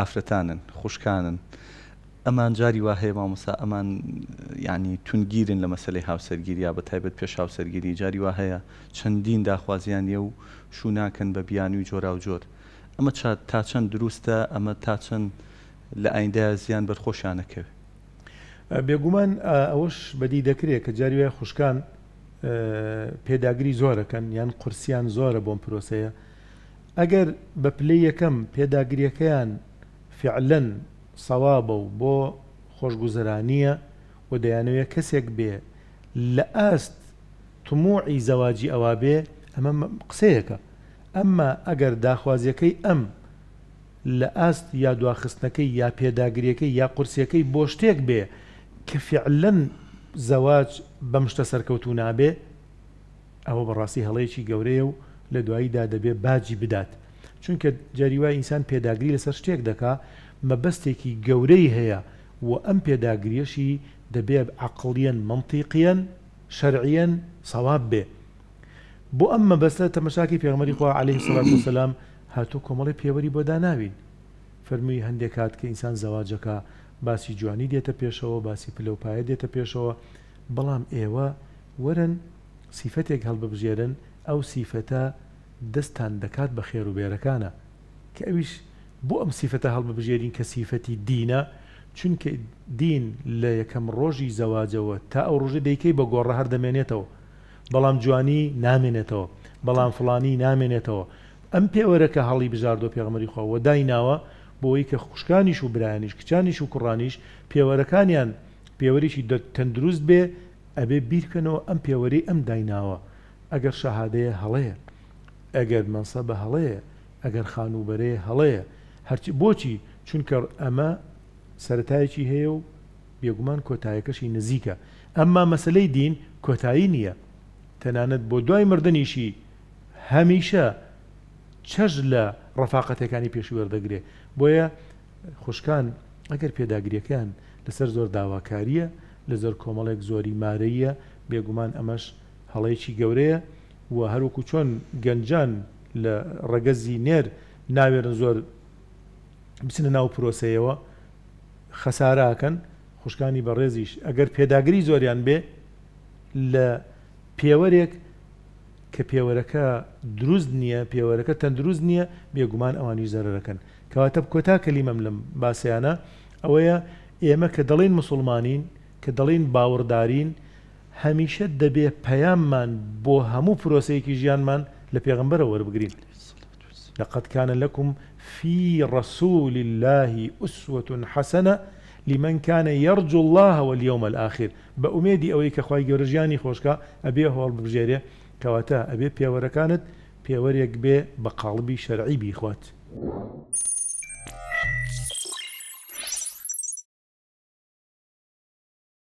ئافرەتانن خوشکانن ئەمان جاری وا هەیە مامۆسا ئەمان ینی تونگیرن لە مەسلەی هاوسەرگیریا بە تایبەت پێش هاوسەرگیری جاری وا هەیە چەندین داخوازیان یە و شووناکەن بە بیانی و جۆرا و جۆر ئەمە تا چەند دروستە ئەمە تا چەند لە ئایندای زیان بەرخۆشانەکەوێت بێگومان ئەوەش بەدی دەکرێت کە جاریوای خوشکان پێداگری زۆرەکەن یان قورسیان زۆرە بۆم پرۆسەیە ئەگەر بە پلی یەکەم پێداگریەکەیان فعلەن سەوابە و بۆ خۆشگوزەرانیە و دەیانەوە کەسێک بێ لە ئاست تموعی زەواجی ئەوە بێ ئەمە قسەیەەکە ئەمما ئەگەر داخوازیەکەی ئەم لە ئاست یا دواخستنەکەی یا پێداگریەکەی یا قورسەکەی بۆ شتێک بێ کە فعلەن زەواج بەم شتە سەرکەوتو نابێ ئەوە بەڕاستی هەڵەیەکی گەورەیە و لە دواییدا دەبێ باجی بدات. چونکە جاریوای ئینسان پێداگری لەسەر شتێک دکا مەبەستێکی گەورەی هەیە و ئەم پێداگریەشی دەبێ عقلڵیەن منتیقیەن شەرعیەن سەواب بێ بۆ ئەم مەبەستە تەمەشاکی پێغمەری خوا عليه سڵات وسلام هاتوو کۆمەڵی پێوەری بۆ داناوین فەرمووی هەندێک کات کە ئینسان زەواجەکە باسی جوانی دێتە پێشەوە باسی پلەپایە دێتە پێشەوە بەڵام ئێوە وەرن سیفەتێک هەڵببژێرن ئەو سیفەتە دەستان دەکات بە خێروبێرەکانە کە ئەویش بۆ ئەم سیفەتە هەڵبژێرین کە سیفەتی دینە چونکە دین لە یەکەم ڕۆژی زەواجەوە تا ئەو ڕژە دەیکەی بە گۆڕە هەر دەمێنێتەوە بەڵام جوانی نامێنێتەوە بەڵام فلانی نامێنێتەوە ئەم پێوەرە کە هەڵی بژاردۆ پێغمەری خۆەوە دایناوە بۆەوەی کە خوشکانیش و برایانیش کچانیش و کوڕانیش پێوەرەکانیان پێوەریشی تەندروست بێ ئەبێ بیرکەنەوە ئەم پێوەری ئەم دایناوە ئەگەر شەهادەیە هەڵەیە ئەگەر منسە بە هەڵەیە ئەگەر خانوبەرەیە هەڵەیە هەرچی بۆچی چونکە ئەمە سەتایکی هەیە و بێگومان کۆتایەکەشی نزیکە ئەمما مەسلەی دین کۆتایی نییە تەنانەت بۆ دوای مردنیشی هەمیشە چەژ لە ڕەفاقەتەکانی پێشوەردەگرێ بۆیە خوشکان ئەگەر پێداگریەکان لەسەر زۆر داواکاریە لە زۆر کۆمەڵێک زۆری مارەیە بێگومان ئەمەش هەڵەیەکی گەورەیە و هەروکو چۆن گەنجان لە ڕەگەزی نێر ناوێرن زۆر بچنە ناو پرۆسەیەوە خەساراکەن خوشکانی بە ڕێزیش ئەگەر پێداگری زۆریان بێ لە پێوەرێک کە پێوەرەکە دروست نییە پێوەرەکە تەندروست نییە بێگومان ئەوانی زەرەکەن کەواتە کۆتا کەلیمەم لەم باسییانە ئەوەیە ئێمە کە دەڵین مسلمانین کە دەڵین باوەڕدارین هەمیشە دەبێ پەیاممان بۆ هەموو پرۆسەیەکی ژیانمان لە پێغمبەرە وەربگرین لقد كان لكم في رسول الله أسوة حسنة لمن كان يرجو الله واليوم الآخر بأميدي أوي كخواي جورجياني خوشكا أبي هو البرجيري كواتا أبي بيورا كانت بيوريك بي بقالبي شرعي بيخوات